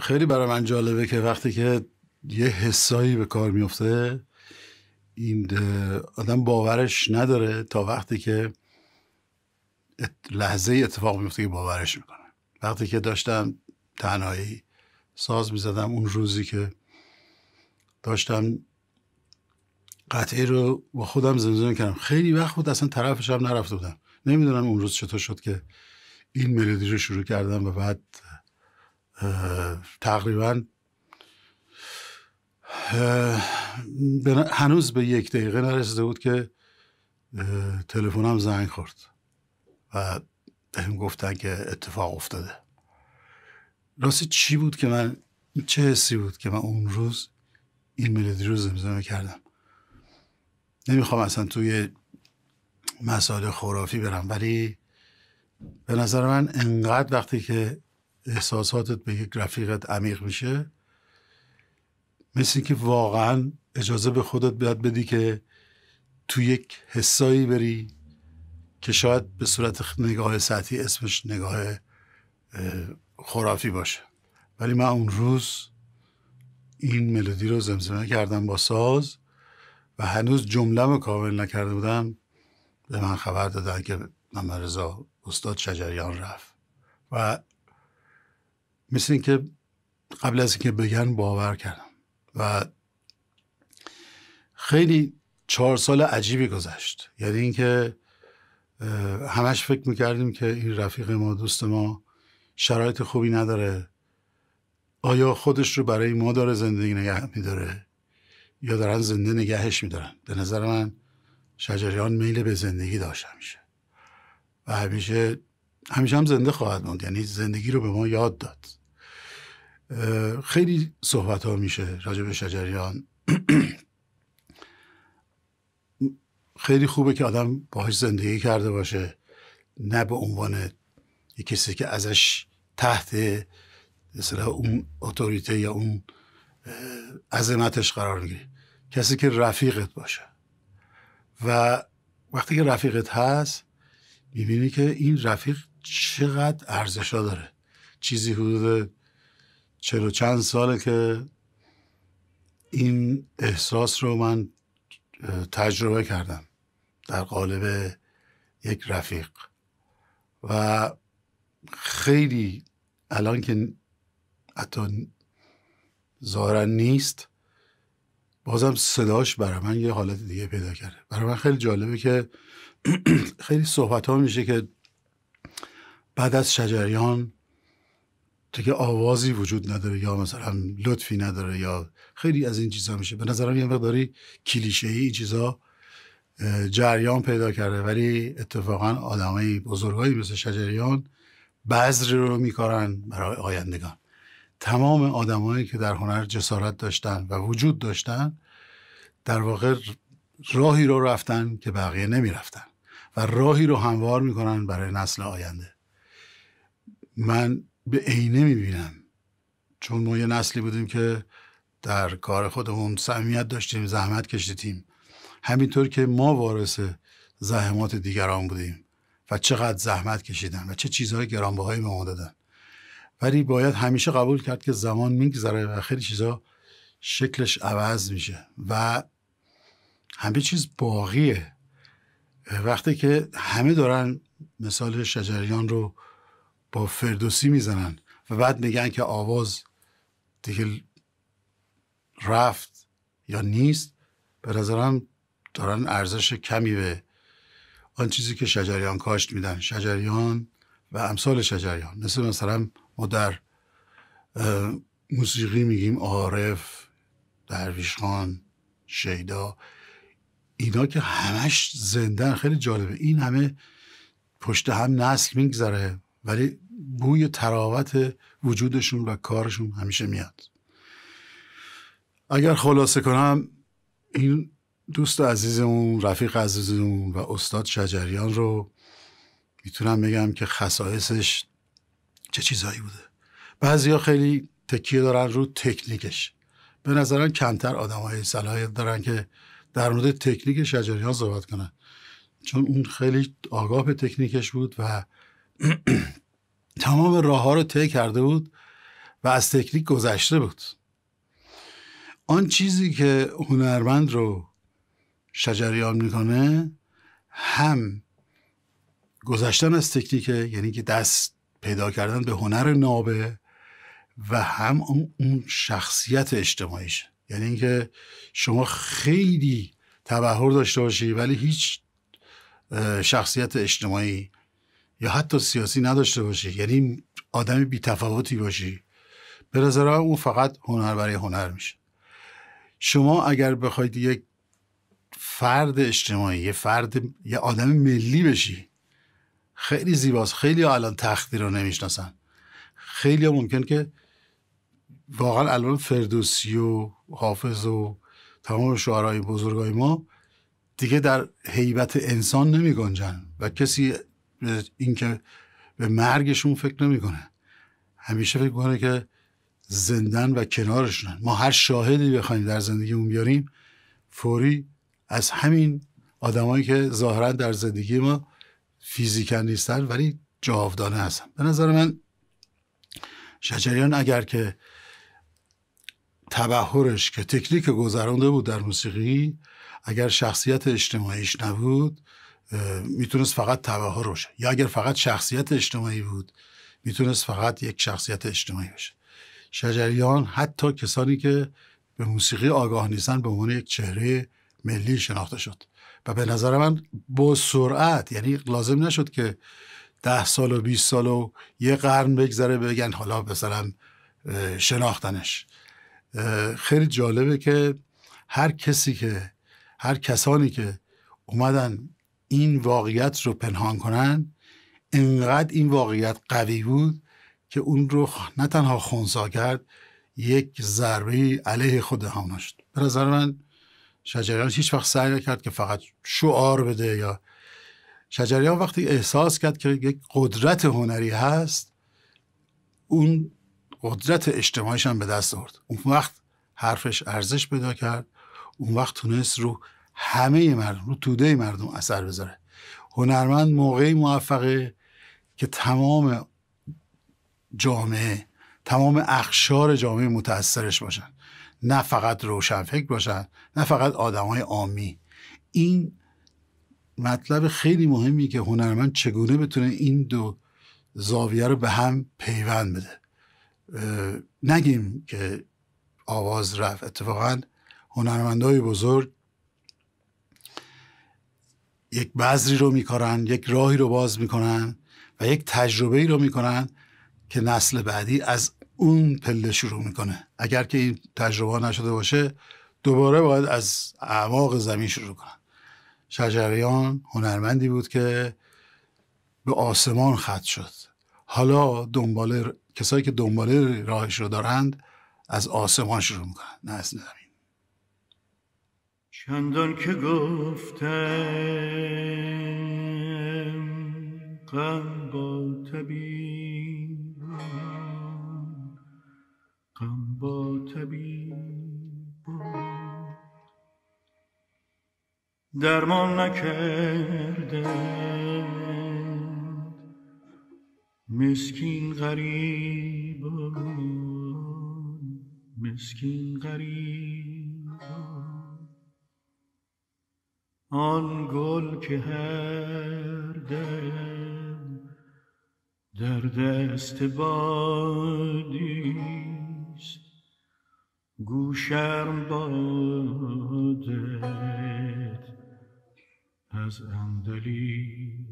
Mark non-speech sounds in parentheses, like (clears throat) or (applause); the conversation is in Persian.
خیلی برای من جالبه که وقتی که یه حسایی به کار میفته این آدم باورش نداره تا وقتی که لحظه اتفاق میفته که باورش میکنه وقتی که داشتم تنهایی ساز میزدم اون روزی که داشتم قطعه رو با خودم زمزمه کردم خیلی وقت بود اصلا طرفش هم نرفته بودم نمیدونم اون روز چطور شد که این ملودی رو شروع کردم و بعد تقریبا هنوز به یک دقیقه نرسیده بود که تلفنم زنگ خورد و بهم گفتن که اتفاق افتاده راستی چی بود که من چه حسی بود که من اون روز این ملودی رو زمزمه کردم نمیخوام اصلا توی مسائل خرافی برم ولی به نظر من انقدر وقتی که احساساتت به یک رفیقت عمیق میشه مثل که واقعا اجازه به خودت باید بدی که تو یک حسایی بری که شاید به صورت نگاه سطحی اسمش نگاه خرافی باشه ولی من اون روز این ملودی رو زمزمه کردم با ساز و هنوز جمله رو کامل نکرده بودم به من خبر دادن که محمد رضا استاد شجریان رفت و مثل اینکه قبل از اینکه بگن باور کردم و خیلی چهار سال عجیبی گذشت یعنی اینکه همش فکر میکردیم که این رفیق ما دوست ما شرایط خوبی نداره آیا خودش رو برای ما داره زندگی نگه میداره یا دارن زنده نگهش میدارن به نظر من شجریان میل به زندگی داشت همیشه و همیشه همیشه هم زنده خواهد موند یعنی زندگی رو به ما یاد داد خیلی صحبت ها میشه به شجریان (clears throat) خیلی خوبه که آدم باهاش زندگی کرده باشه نه به عنوان کسی که ازش تحت مثلا اون اتوریته یا اون عظمتش قرار میگیری کسی که رفیقت باشه و وقتی که رفیقت هست میبینی که این رفیق چقدر ارزشا داره چیزی حدود چلو چند ساله که این احساس رو من تجربه کردم در قالب یک رفیق و خیلی الان که حتی ظاهرا نیست بازم صداش برای من یه حالت دیگه پیدا کرده برای من خیلی جالبه که (clears throat) خیلی صحبت ها میشه که بعد از شجریان تا که آوازی وجود نداره یا مثلا لطفی نداره یا خیلی از این چیزا میشه به نظرم یه مقداری کلیشه ای چیزا جریان پیدا کرده ولی اتفاقا آدمای بزرگایی مثل شجریان بذر رو میکارن برای آیندگان تمام آدمایی که در هنر جسارت داشتن و وجود داشتن در واقع راهی رو رفتن که بقیه نمیرفتن و راهی رو هموار میکنن برای نسل آینده من به عینه میبینم چون ما یه نسلی بودیم که در کار خودمون صمیمیت داشتیم زحمت کشیدیم همینطور که ما وارث زحمات دیگران بودیم و چقدر زحمت کشیدن و چه چیزهای گرانبهایی به ما دادن ولی باید همیشه قبول کرد که زمان میگذره و خیلی چیزها شکلش عوض میشه و همه چیز باقیه وقتی که همه دارن مثال شجریان رو با فردوسی میزنن و بعد میگن که آواز دیگه رفت یا نیست به نظرم دارن ارزش کمی به آن چیزی که شجریان کاشت میدن شجریان و امثال شجریان مثل مثلا ما در موسیقی میگیم عارف درویش خان شیدا اینا که همش زندن خیلی جالبه این همه پشت هم نسل میگذره ولی بوی تراوت وجودشون و کارشون همیشه میاد اگر خلاصه کنم این دوست عزیزمون رفیق عزیزمون و استاد شجریان رو میتونم بگم که خصایصش چه چیزایی بوده بعضیا خیلی تکیه دارن رو تکنیکش به نظرم کمتر آدم های صلاحیت دارن که در مورد تکنیک شجریان صحبت کنن چون اون خیلی آگاه به تکنیکش بود و (clears throat) تمام راه ها رو طی کرده بود و از تکنیک گذشته بود آن چیزی که هنرمند رو شجریان میکنه هم گذشتن از تکنیک، یعنی که دست پیدا کردن به هنر نابه و هم اون شخصیت اجتماعیش یعنی اینکه شما خیلی تبهر داشته باشی ولی هیچ شخصیت اجتماعی یا حتی سیاسی نداشته باشی یعنی آدم بی تفاوتی باشی به نظر اون فقط هنر برای هنر میشه شما اگر بخواید یک فرد اجتماعی یه فرد یه آدم ملی بشی خیلی زیباست خیلی الان تختی رو نمیشناسن خیلی ممکن که واقعا الان فردوسی و حافظ و تمام شعرهای بزرگای ما دیگه در حیبت انسان نمی گنجن و کسی به اینکه به مرگشون فکر نمیکنه همیشه فکر میکنه که زندن و کنارشونن ما هر شاهدی بخوایم در زندگیمون بیاریم فوری از همین آدمایی که ظاهرا در زندگی ما فیزیکن نیستن ولی جاودانه هستن به نظر من شجریان اگر که تبهرش که تکنیک گذرانده بود در موسیقی اگر شخصیت اجتماعیش نبود میتونست فقط توهر باشه یا اگر فقط شخصیت اجتماعی بود میتونست فقط یک شخصیت اجتماعی باشه شجریان حتی کسانی که به موسیقی آگاه نیستن به عنوان یک چهره ملی شناخته شد و به نظر من با سرعت یعنی لازم نشد که ده سال و 20 سال و یه قرن بگذره بگن حالا مثلا شناختنش خیلی جالبه که هر کسی که هر کسانی که اومدن این واقعیت رو پنهان کنن انقدر این واقعیت قوی بود که اون رو نه تنها خونسا کرد یک ضربه علیه خود داشت به نظر من شجریان هیچ وقت سعی نکرد که فقط شعار بده یا شجریان وقتی احساس کرد که یک قدرت هنری هست اون قدرت اجتماعیش هم به دست آورد اون وقت حرفش ارزش پیدا کرد اون وقت تونست رو همه مردم رو توده مردم اثر بذاره هنرمند موقعی موفقه که تمام جامعه تمام اخشار جامعه متاثرش باشن نه فقط روشنفکر باشن نه فقط های آمی این مطلب خیلی مهمی که هنرمند چگونه بتونه این دو زاویه رو به هم پیوند بده نگیم که آواز رفت اتفاقا های بزرگ یک بذری رو میکارن یک راهی رو باز میکنن و یک تجربه ای رو میکنن که نسل بعدی از اون پله شروع میکنه اگر که این تجربه نشده باشه دوباره باید از اعماق زمین شروع کنن شجریان هنرمندی بود که به آسمان خط شد حالا دنبال کسایی که دنباله راهش رو دارند از آسمان شروع میکنن نه از چندان که گفتم غم با با درمان نکردند مسکین غریب مسکین غریب آن گل که هر دم در دست بادیست گوشرم شرم از اندلی